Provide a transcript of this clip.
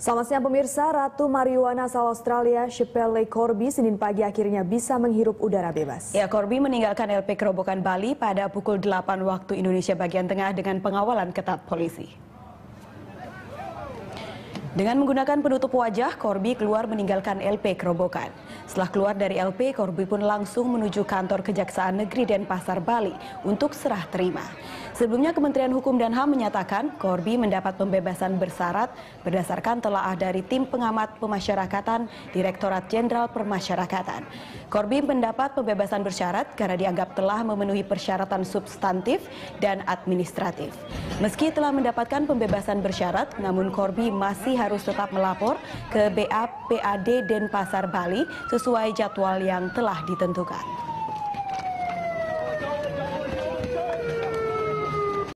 Selamat siang pemirsa, Ratu mariwana asal Australia Shepele Corby Senin pagi akhirnya bisa menghirup udara bebas. Ya, Corby meninggalkan LP Kerobokan Bali pada pukul 8 waktu Indonesia bagian tengah dengan pengawalan ketat polisi. Dengan menggunakan penutup wajah, Corby keluar meninggalkan LP Kerobokan. Setelah keluar dari LP, Corby pun langsung menuju kantor Kejaksaan Negeri Denpasar Bali untuk serah terima. Sebelumnya Kementerian Hukum dan HAM menyatakan Korbi mendapat pembebasan bersyarat berdasarkan telaah dari tim pengamat pemasyarakatan Direktorat Jenderal Permasyarakatan. Korbi mendapat pembebasan bersyarat karena dianggap telah memenuhi persyaratan substantif dan administratif. Meski telah mendapatkan pembebasan bersyarat, namun Korbi masih harus tetap melapor ke BAPAD Denpasar Bali sesuai jadwal yang telah ditentukan.